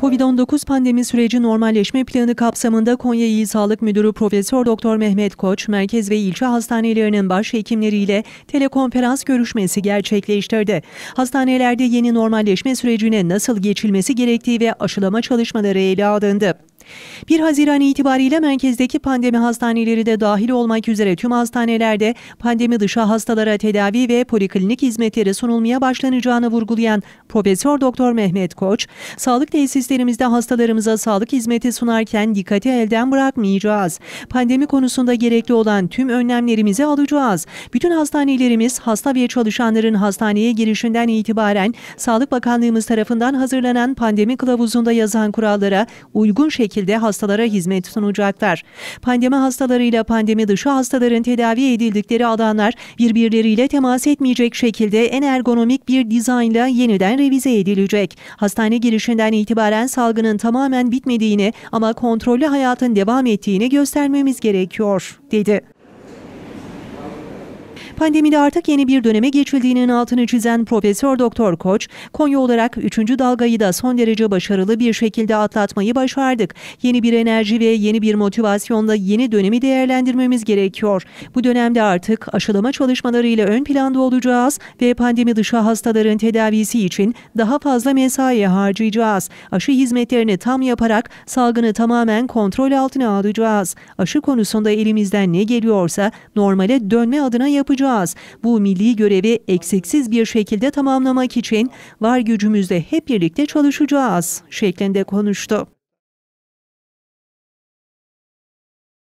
Covid-19 pandemi süreci normalleşme planı kapsamında Konya İl Sağlık Müdürü Profesör Doktor Mehmet Koç, merkez ve ilçe hastanelerinin baş hekimleriyle telekonferans görüşmesi gerçekleştirdi. Hastanelerde yeni normalleşme sürecine nasıl geçilmesi gerektiği ve aşılama çalışmaları ele alındı. 1 Haziran itibariyle merkezdeki pandemi hastaneleri de dahil olmak üzere tüm hastanelerde pandemi dışı hastalara tedavi ve poliklinik hizmetleri sunulmaya başlanacağını vurgulayan Profesör Doktor Mehmet Koç, sağlık tesislerimizde hastalarımıza sağlık hizmeti sunarken dikkati elden bırakmayacağız. Pandemi konusunda gerekli olan tüm önlemlerimizi alacağız. Bütün hastanelerimiz hasta ve çalışanların hastaneye girişinden itibaren Sağlık Bakanlığımız tarafından hazırlanan pandemi kılavuzunda yazan kurallara uygun şekilde şekilde hastalara hizmet sunacaklar. Pandemi hastalarıyla pandemi dışı hastaların tedavi edildikleri alanlar birbirleriyle temas etmeyecek şekilde en ergonomik bir dizaynla yeniden revize edilecek. Hastane girişinden itibaren salgının tamamen bitmediğini ama kontrollü hayatın devam ettiğini göstermemiz gerekiyor, dedi. Pandemide artık yeni bir döneme geçildiğinin altını çizen Profesör Doktor Koç, Konya olarak 3. dalgayı da son derece başarılı bir şekilde atlatmayı başardık. Yeni bir enerji ve yeni bir motivasyonla yeni dönemi değerlendirmemiz gerekiyor. Bu dönemde artık aşılama çalışmalarıyla ön planda olacağız ve pandemi dışı hastaların tedavisi için daha fazla mesai harcayacağız. Aşı hizmetlerini tam yaparak salgını tamamen kontrol altına alacağız. Aşı konusunda elimizden ne geliyorsa normale dönme adına yapacağız yapacağız. Bu milli görevi eksiksiz bir şekilde tamamlamak için var gücümüzle hep birlikte çalışacağız şeklinde konuştu.